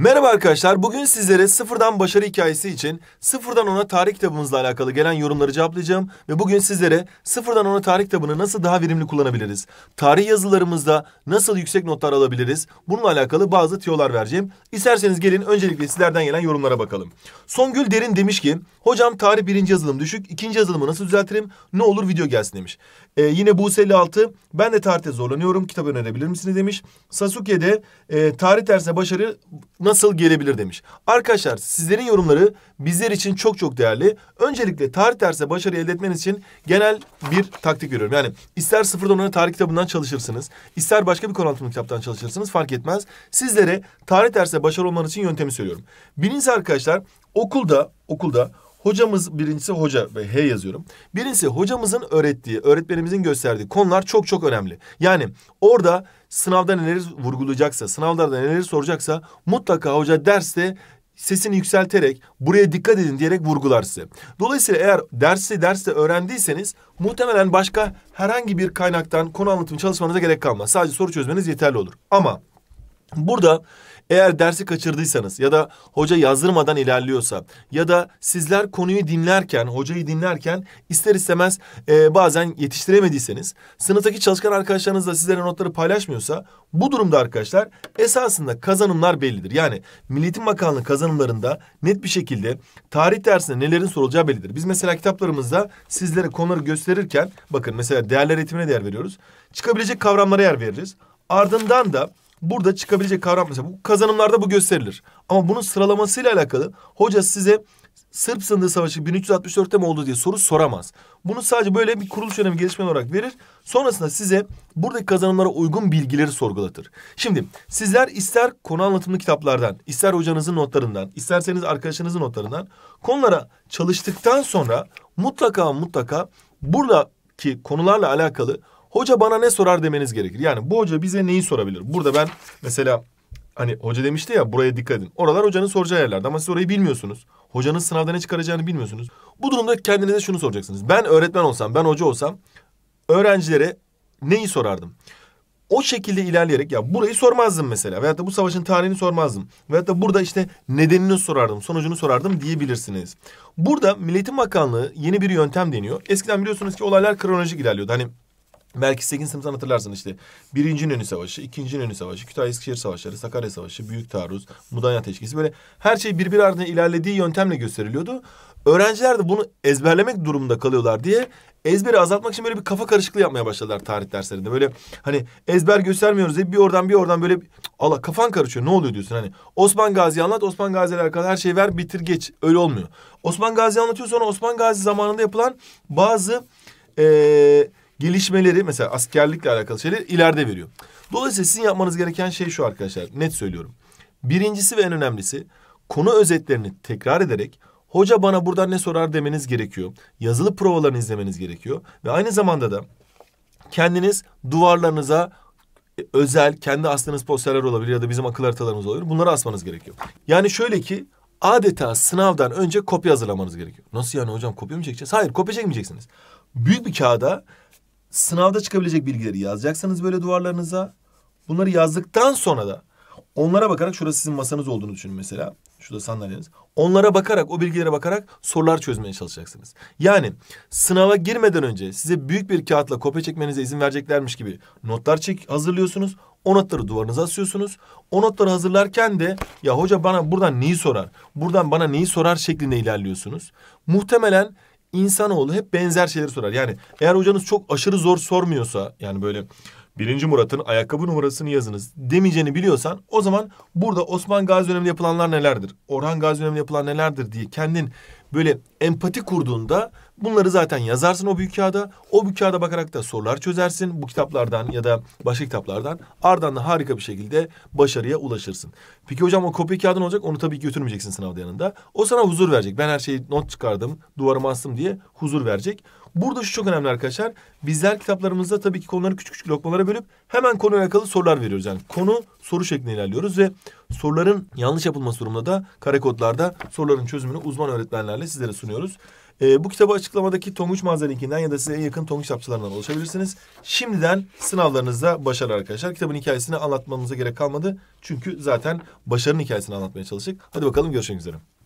Merhaba arkadaşlar. Bugün sizlere sıfırdan başarı hikayesi için sıfırdan ona tarih kitabımızla alakalı gelen yorumları cevaplayacağım. Ve bugün sizlere sıfırdan ona tarih kitabını nasıl daha verimli kullanabiliriz? Tarih yazılarımızda nasıl yüksek notlar alabiliriz? Bununla alakalı bazı tiyolar vereceğim. İsterseniz gelin öncelikle sizlerden gelen yorumlara bakalım. Songül Derin demiş ki hocam tarih birinci yazılım düşük ikinci yazılımı nasıl düzeltirim ne olur video gelsin demiş. Ee, yine Buse 56 ben de tarihte zorlanıyorum kitap önerebilir misiniz demiş. Sasuke'de e, ee, tarih dersine başarı nasıl gelebilir demiş. Arkadaşlar sizlerin yorumları bizler için çok çok değerli. Öncelikle tarih derse başarı elde etmeniz için genel bir taktik görüyorum Yani ister sıfırdan öne tarih kitabından çalışırsınız. ister başka bir konu kitaptan çalışırsınız fark etmez. Sizlere tarih derse başarı olmanız için yöntemi söylüyorum. Birincisi arkadaşlar okulda okulda Hocamız birincisi hoca ve H yazıyorum. Birincisi hocamızın öğrettiği, öğretmenimizin gösterdiği konular çok çok önemli. Yani orada sınavda neleri vurgulayacaksa, sınavlarda neleri soracaksa mutlaka hoca derste sesini yükselterek buraya dikkat edin diyerek vurgular size. Dolayısıyla eğer dersi derste öğrendiyseniz muhtemelen başka herhangi bir kaynaktan konu anlatımı çalışmanıza gerek kalmaz. Sadece soru çözmeniz yeterli olur. Ama burada eğer dersi kaçırdıysanız ya da hoca yazdırmadan ilerliyorsa ya da sizler konuyu dinlerken, hocayı dinlerken ister istemez e, bazen yetiştiremediyseniz, sınıftaki çalışkan arkadaşlarınız da sizlere notları paylaşmıyorsa bu durumda arkadaşlar esasında kazanımlar bellidir. Yani Milli Eğitim Bakanlığı kazanımlarında net bir şekilde tarih dersinde nelerin sorulacağı bellidir. Biz mesela kitaplarımızda sizlere konuları gösterirken bakın mesela değerler eğitimine değer veriyoruz. Çıkabilecek kavramlara yer veririz. Ardından da burada çıkabilecek kavram mesela bu kazanımlarda bu gösterilir. Ama bunun sıralamasıyla alakalı hoca size Sırp sındığı savaşı 1364'te mi oldu diye soru soramaz. Bunu sadece böyle bir kuruluş dönemi gelişme olarak verir. Sonrasında size buradaki kazanımlara uygun bilgileri sorgulatır. Şimdi sizler ister konu anlatımlı kitaplardan, ister hocanızın notlarından, isterseniz arkadaşınızın notlarından konulara çalıştıktan sonra mutlaka mutlaka buradaki konularla alakalı Hoca bana ne sorar demeniz gerekir. Yani bu hoca bize neyi sorabilir? Burada ben mesela hani hoca demişti ya buraya dikkat edin. Oralar hocanın soracağı yerlerde ama siz orayı bilmiyorsunuz. Hocanın sınavda ne çıkaracağını bilmiyorsunuz. Bu durumda kendinize şunu soracaksınız. Ben öğretmen olsam, ben hoca olsam öğrencilere neyi sorardım? O şekilde ilerleyerek ya burayı sormazdım mesela veyahut da bu savaşın tarihini sormazdım. Veyahut da burada işte nedenini sorardım, sonucunu sorardım diyebilirsiniz. Burada Milletin Bakanlığı yeni bir yöntem deniyor. Eskiden biliyorsunuz ki olaylar kronolojik ilerliyordu. Hani Belki 8 sınıftan hatırlarsın işte. Birinci İnönü Savaşı, ikinci İnönü Savaşı, Kütahya Eskişehir Savaşları, Sakarya Savaşı, Büyük Taarruz, Mudanya Teşkisi böyle her şey birbiri ardına ilerlediği yöntemle gösteriliyordu. Öğrenciler de bunu ezberlemek durumunda kalıyorlar diye ezberi azaltmak için böyle bir kafa karışıklığı yapmaya başladılar tarih derslerinde. Böyle hani ezber göstermiyoruz diye bir oradan bir oradan böyle Allah kafan karışıyor ne oluyor diyorsun hani. Osman Gazi anlat Osman Gazi ile alakalı her şeyi ver bitir geç öyle olmuyor. Osman Gazi anlatıyor sonra Osman Gazi zamanında yapılan bazı... Ee, gelişmeleri mesela askerlikle alakalı şeyler ileride veriyor. Dolayısıyla sizin yapmanız gereken şey şu arkadaşlar net söylüyorum. Birincisi ve en önemlisi konu özetlerini tekrar ederek hoca bana buradan ne sorar demeniz gerekiyor. Yazılı provalarını izlemeniz gerekiyor ve aynı zamanda da kendiniz duvarlarınıza özel kendi astığınız posterler olabilir ya da bizim akıl haritalarımız olabilir. Bunları asmanız gerekiyor. Yani şöyle ki adeta sınavdan önce kopya hazırlamanız gerekiyor. Nasıl yani hocam kopya mı çekeceğiz? Hayır kopya çekmeyeceksiniz. Büyük bir kağıda sınavda çıkabilecek bilgileri yazacaksınız böyle duvarlarınıza. Bunları yazdıktan sonra da onlara bakarak şurası sizin masanız olduğunu düşünün mesela. Şurada sandalyeniz. Onlara bakarak, o bilgilere bakarak sorular çözmeye çalışacaksınız. Yani sınava girmeden önce size büyük bir kağıtla kopya çekmenize izin vereceklermiş gibi notlar çek hazırlıyorsunuz. O notları duvarınıza asıyorsunuz. O notları hazırlarken de ya hoca bana buradan neyi sorar? Buradan bana neyi sorar şeklinde ilerliyorsunuz. Muhtemelen insanoğlu hep benzer şeyleri sorar. Yani eğer hocanız çok aşırı zor sormuyorsa yani böyle birinci Murat'ın ayakkabı numarasını yazınız demeyeceğini biliyorsan o zaman burada Osman Gazi döneminde yapılanlar nelerdir? Orhan Gazi döneminde yapılan nelerdir diye kendin böyle empati kurduğunda Bunları zaten yazarsın o büyük kağıda. O büyük kağıda bakarak da sorular çözersin. Bu kitaplardan ya da başka kitaplardan. Ardından da harika bir şekilde başarıya ulaşırsın. Peki hocam o kopya kağıdın olacak. Onu tabii ki götürmeyeceksin sınavda yanında. O sana huzur verecek. Ben her şeyi not çıkardım, duvarıma astım diye huzur verecek. Burada şu çok önemli arkadaşlar. Bizler kitaplarımızda tabii ki konuları küçük küçük lokmalara bölüp hemen konuyla alakalı sorular veriyoruz. Yani konu soru şeklinde ilerliyoruz ve soruların yanlış yapılması durumunda da kare kodlarda soruların çözümünü uzman öğretmenlerle sizlere sunuyoruz. E, bu kitabı açıklamadaki Tonguç Mazer'inkinden ya da size en yakın Tonguç kitapçılarından ulaşabilirsiniz. Şimdiden sınavlarınızda başarı arkadaşlar. Kitabın hikayesini anlatmamıza gerek kalmadı. Çünkü zaten başarının hikayesini anlatmaya çalıştık. Hadi bakalım görüşmek üzere.